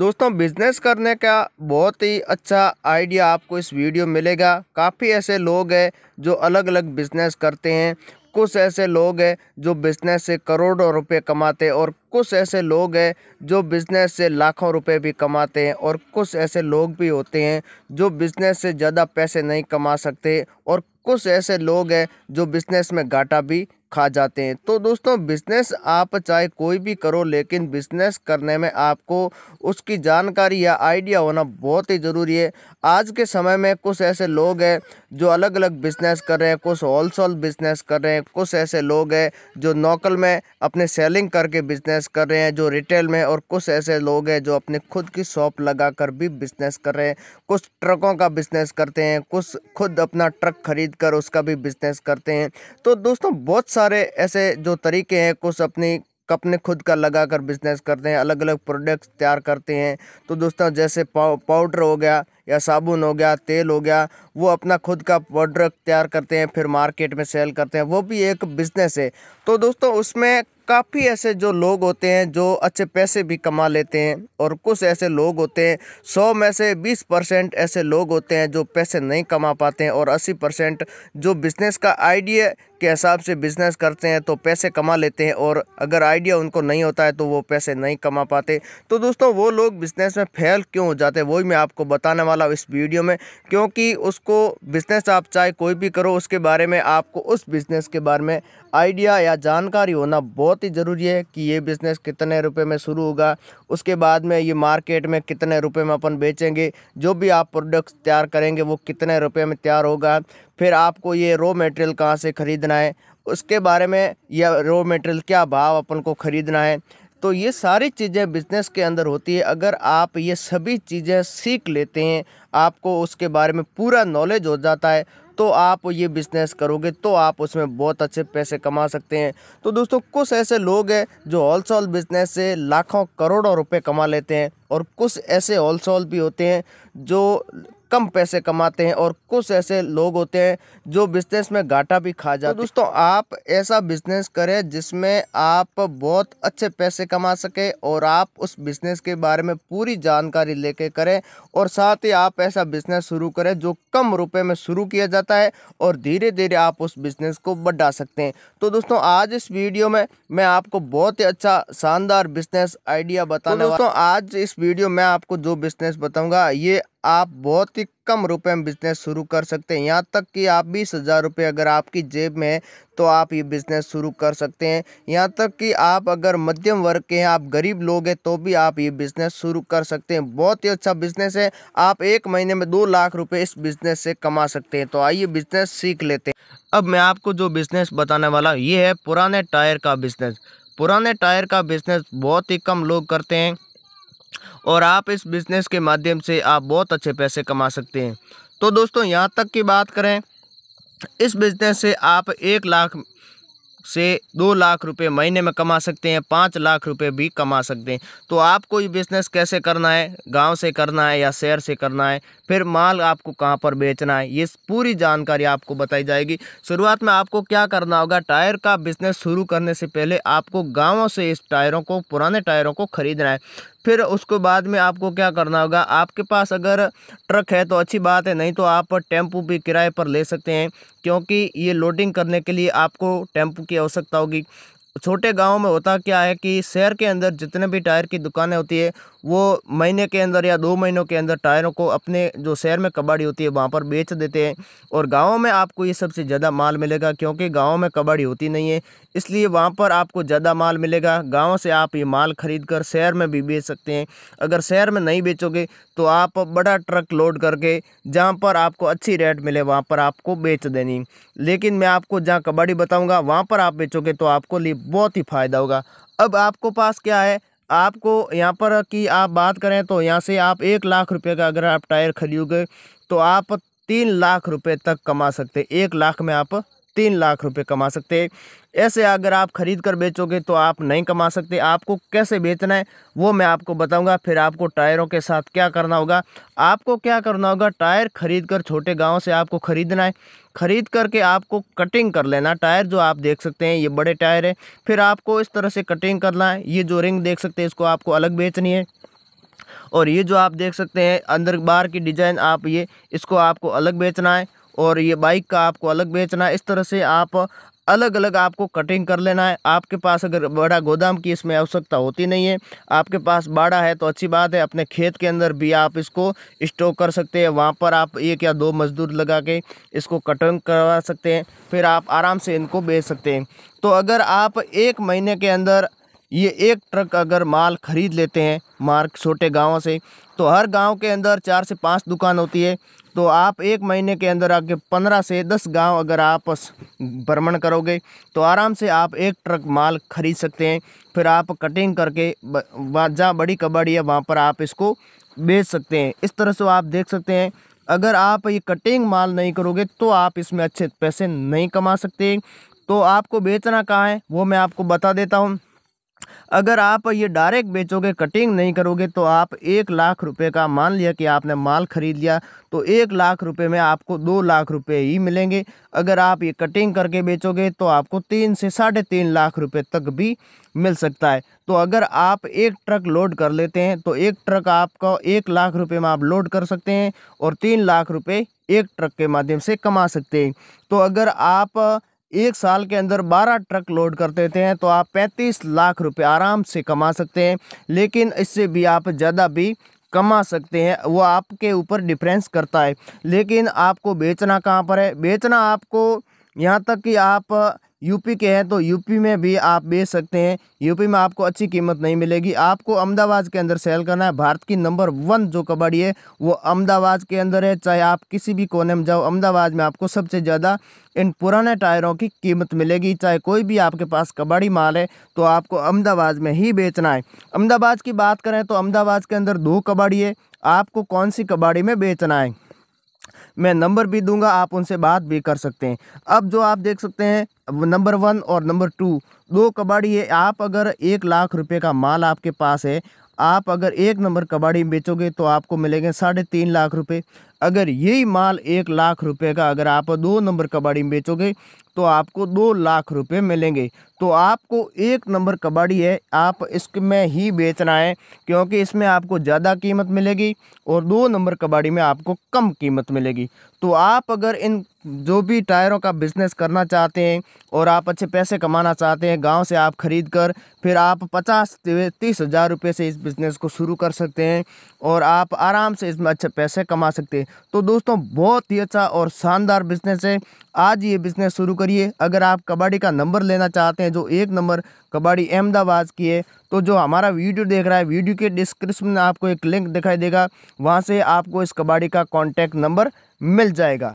दोस्तों बिज़नेस करने का बहुत ही अच्छा आइडिया आपको इस वीडियो में मिलेगा काफ़ी ऐसे लोग हैं जो अलग अलग बिज़नेस करते हैं कुछ ऐसे लोग हैं जो बिज़नेस से करोड़ों रुपए कमाते हैं और कुछ ऐसे लोग हैं जो बिज़नेस से लाखों रुपए भी कमाते हैं और कुछ ऐसे लोग भी होते हैं जो बिज़नेस से ज़्यादा पैसे नहीं कमा सकते और कुछ ऐसे लोग हैं जो बिज़नेस में घाटा भी खा जाते हैं तो दोस्तों बिज़नेस आप चाहे कोई भी करो लेकिन बिज़नेस करने में आपको उसकी जानकारी या आइडिया होना बहुत ही ज़रूरी है आज के समय में कुछ ऐसे लोग हैं जो अलग अलग बिज़नेस कर रहे हैं कुछ होलसेल बिज़नेस कर रहे हैं कुछ ऐसे लोग हैं जो नौकल में अपने सेलिंग करके बिज़नेस कर रहे हैं जो रिटेल में और कुछ ऐसे लोग हैं जो अपने खुद की शॉप लगा कर भी बिज़नेस कर रहे हैं कुछ ट्रकों का बिज़नेस करते हैं कुछ खुद अपना ट्रक खरीद कर उसका भी बिज़नेस करते हैं तो दोस्तों बहुत सारे सारे ऐसे जो तरीके हैं कुछ अपनी अपने खुद का लगा कर बिजनेस करते हैं अलग अलग प्रोडक्ट्स तैयार करते हैं तो दोस्तों जैसे पाउडर हो गया या साबुन हो गया तेल हो गया वो अपना खुद का प्रोडक्ट तैयार करते हैं फिर मार्केट में सेल करते हैं वो भी एक बिज़नेस है तो दोस्तों उसमें काफ़ी ऐसे जो लोग होते हैं जो अच्छे पैसे भी कमा लेते हैं और कुछ ऐसे लोग होते हैं सौ में से बीस परसेंट ऐसे लोग होते हैं जो पैसे नहीं कमा पाते हैं और अस्सी परसेंट जो बिज़नेस का आइडिया के हिसाब से बिज़नेस करते हैं तो पैसे कमा लेते हैं और अगर आइडिया उनको नहीं होता है तो वो पैसे नहीं कमा पाते तो दोस्तों वो लोग बिज़नेस में फेल क्यों हो जाते हैं वही मैं आपको बताने वाला हूँ इस वीडियो में क्योंकि उसको बिज़नेस आप चाहे कोई भी करो उसके बारे में आपको उस बिज़नेस के बारे में आइडिया या जानकारी होना बहुत ही ज़रूरी है कि ये बिज़नेस कितने रुपये में शुरू होगा उसके बाद में ये मार्केट में कितने रुपए में अपन बेचेंगे जो भी आप प्रोडक्ट्स तैयार करेंगे वो कितने रुपए में तैयार होगा फिर आपको ये रॉ मटेरियल कहाँ से ख़रीदना है उसके बारे में यह रॉ मटेरियल क्या भाव अपन को ख़रीदना है तो ये सारी चीज़ें बिज़नेस के अंदर होती है अगर आप ये सभी चीज़ें सीख लेते हैं आपको उसके बारे में पूरा नॉलेज हो जाता है तो आप ये बिज़नेस करोगे तो आप उसमें बहुत अच्छे पैसे कमा सकते हैं तो दोस्तों कुछ ऐसे लोग हैं जो होलसेल बिज़नेस से लाखों करोड़ों रुपए कमा लेते हैं और कुछ ऐसे होलसेल भी होते हैं जो कम पैसे कमाते हैं और कुछ ऐसे लोग होते हैं जो बिज़नेस में घाटा भी खा जाते हैं तो दोस्तों आप ऐसा बिज़नेस करें जिसमें आप बहुत अच्छे पैसे कमा सके और आप उस बिज़नेस के बारे में पूरी जानकारी लेके करें और साथ ही आप ऐसा बिज़नेस शुरू करें जो कम रुपए में शुरू किया जाता है और धीरे धीरे आप उस बिज़नेस को बढ़ा सकते हैं तो दोस्तों आज इस वीडियो में मैं आपको बहुत ही अच्छा शानदार बिज़नेस आइडिया बताऊँ तो दोस्तों आज इस वीडियो में आपको जो बिज़नेस बताऊँगा ये आप बहुत ही कम रुपए में बिज़नेस शुरू कर सकते हैं यहाँ तक कि आप बीस हज़ार रुपये अगर आपकी जेब में है तो आप ये बिज़नेस शुरू कर सकते हैं यहाँ तक कि आप अगर मध्यम वर्ग के हैं आप गरीब लोग हैं तो भी आप ये बिज़नेस शुरू कर सकते हैं बहुत ही अच्छा बिज़नेस है आप एक महीने में दो लाख रुपये इस बिज़नेस से कमा सकते हैं तो आइए बिज़नेस सीख लेते हैं अब मैं आपको जो बिज़नेस बताने वाला ये है पुराने टायर का बिज़नेस पुराने टायर का बिज़नेस बहुत ही कम लोग करते हैं और आप इस बिज़नेस के माध्यम से आप बहुत अच्छे पैसे कमा सकते हैं तो दोस्तों यहाँ तक की बात करें इस बिज़नेस से आप एक लाख से दो लाख रुपए महीने में कमा सकते हैं पाँच लाख रुपए भी कमा सकते हैं तो आपको ये बिज़नेस कैसे करना है गांव से करना है या शहर से करना है फिर माल आपको कहां पर बेचना है ये पूरी जानकारी आपको बताई जाएगी शुरुआत में आपको क्या करना होगा टायर का बिज़नेस शुरू करने से पहले आपको गाँवों से इस टायरों को पुराने टायरों को ख़रीदना है फिर उसके बाद में आपको क्या करना होगा आपके पास अगर ट्रक है तो अच्छी बात है नहीं तो आप टेम्पू भी किराए पर ले सकते हैं क्योंकि ये लोडिंग करने के लिए आपको टेम्पू की आवश्यकता होगी छोटे गाँव में होता क्या है कि शहर के अंदर जितने भी टायर की दुकानें होती है वो महीने के अंदर या दो महीनों के अंदर टायरों को अपने जो शहर में कबाड़ी होती है वहाँ पर बेच देते हैं और गाँव में आपको ये सबसे ज़्यादा माल मिलेगा क्योंकि गाँव में कबाड़ी होती नहीं है इसलिए वहाँ पर आपको ज़्यादा माल मिलेगा गाँव से आप ये माल खरीद कर शहर में भी बेच सकते हैं अगर शहर में नहीं बेचोगे तो आप बड़ा ट्रक लोड करके जहाँ पर आपको अच्छी रेट मिले वहाँ पर आपको बेच देनी लेकिन मैं आपको जहाँ कबाड़ी बताऊँगा वहाँ पर आप बेचोगे तो आपको लिए बहुत ही फ़ायदा होगा अब आपको पास क्या है आपको यहाँ पर कि आप बात करें तो यहाँ से आप एक लाख रुपए का अगर आप टायर खरीदोगे तो आप तीन लाख रुपए तक कमा सकते हैं एक लाख में आप तीन लाख रुपए कमा सकते हैं ऐसे अगर आप ख़रीद कर बेचोगे तो आप नहीं कमा सकते आपको कैसे बेचना है वो मैं आपको बताऊंगा फिर आपको टायरों के साथ क्या करना होगा आपको क्या करना होगा टायर खरीद कर छोटे गाँव से आपको ख़रीदना है ख़रीद करके आपको कटिंग कर लेना टायर जो आप देख सकते हैं ये बड़े टायर है फिर आपको इस तरह से कटिंग करना है ये जो रिंग देख सकते हैं इसको आपको अलग बेचनी है और ये जो आप देख सकते हैं अंदर बाहर की डिज़ाइन आप ये इसको आपको अलग बेचना है और ये बाइक का आपको अलग बेचना है इस तरह से आप अलग अलग आपको कटिंग कर लेना है आपके पास अगर बड़ा गोदाम की इसमें आवश्यकता होती नहीं है आपके पास बाड़ा है तो अच्छी बात है अपने खेत के अंदर भी आप इसको स्टोक कर सकते हैं वहाँ पर आप एक या दो मजदूर लगा के इसको कटिंग करवा सकते हैं फिर आप आराम से इनको बेच सकते हैं तो अगर आप एक महीने के अंदर ये एक ट्रक अगर माल ख़रीद लेते हैं मार्क छोटे गाँव से तो हर गाँव के अंदर चार से पाँच दुकान होती है तो आप एक महीने के अंदर आके पंद्रह से दस गांव अगर आप भ्रमण करोगे तो आराम से आप एक ट्रक माल खरीद सकते हैं फिर आप कटिंग करके जहाँ बड़ी कबाड़ी है वहाँ पर आप इसको बेच सकते हैं इस तरह से आप देख सकते हैं अगर आप ये कटिंग माल नहीं करोगे तो आप इसमें अच्छे पैसे नहीं कमा सकते तो आपको बेचना कहाँ है वो मैं आपको बता देता हूँ अगर आप ये डायरेक्ट बेचोगे कटिंग नहीं करोगे तो आप एक लाख रुपए का मान लिया कि आपने माल ख़रीद लिया तो एक लाख रुपए में आपको दो लाख रुपए ही मिलेंगे अगर आप ये कटिंग करके बेचोगे तो आपको तीन से साढ़े तीन लाख रुपए तक भी मिल सकता है तो अगर आप एक ट्रक लोड कर लेते हैं तो एक ट्रक आपका एक लाख रुपये में आप लोड कर सकते हैं और तीन लाख रुपये एक ट्रक के माध्यम से कमा सकते हैं तो अगर आप एक साल के अंदर 12 ट्रक लोड कर देते हैं तो आप 35 लाख रुपए आराम से कमा सकते हैं लेकिन इससे भी आप ज़्यादा भी कमा सकते हैं वो आपके ऊपर डिफरेंस करता है लेकिन आपको बेचना कहाँ पर है बेचना आपको यहाँ तक कि आप यूपी के हैं तो यूपी में भी आप बेच सकते हैं यूपी में आपको अच्छी कीमत नहीं मिलेगी आपको अहमदाबाद के अंदर सेल करना है भारत की नंबर वन जो कबाड़ी है वो अहमदाबाद के अंदर है चाहे आप किसी भी कोने में जाओ अहमदाबाद में आपको सबसे ज़्यादा इन पुराने टायरों की कीमत मिलेगी चाहे कोई भी आपके पास कबाड़ी माल है तो आपको अहमदाबाद में ही बेचना है अहमदाबाद की बात करें तो अहमदाबाद के अंदर दो कबाड़ी है आपको कौन सी कबाड़ी में बेचना है मैं नंबर भी दूंगा आप उनसे बात भी कर सकते हैं अब जो आप देख सकते हैं नंबर वन और नंबर टू दो कबाड़ी है आप अगर एक लाख रुपए का माल आपके पास है आप अगर एक नंबर कबाड़ी बेचोगे तो आपको मिलेंगे साढ़े तीन लाख रुपए अगर यही माल एक लाख रुपए का अगर आप दो नंबर कबाड़ी में बेचोगे तो आपको दो लाख रुपए मिलेंगे तो आपको एक नंबर कबाड़ी है आप इसमें ही बेचना है क्योंकि इसमें आपको ज़्यादा कीमत मिलेगी और दो नंबर कबाड़ी में आपको कम कीमत मिलेगी तो आप अगर इन जो भी टायरों का बिज़नेस करना चाहते हैं और आप अच्छे पैसे कमाना चाहते हैं गांव से आप ख़रीद कर फिर आप पचास तीस हज़ार रुपये से इस बिज़नेस को शुरू कर सकते हैं और आप आराम से इसमें अच्छे पैसे कमा सकते हैं तो दोस्तों बहुत ही अच्छा और शानदार बिज़नेस है आज ये बिज़नेस शुरू करिए अगर आप कबाड़ी का नंबर लेना चाहते हैं जो एक नंबर कबाड़ी अहमदाबाद की है तो जो हमारा वीडियो देख रहा है वीडियो के डिस्क्रिप्शन में आपको एक लिंक दिखाई देगा वहाँ से आपको इस कबाड़ी का कॉन्टैक्ट नंबर मिल जाएगा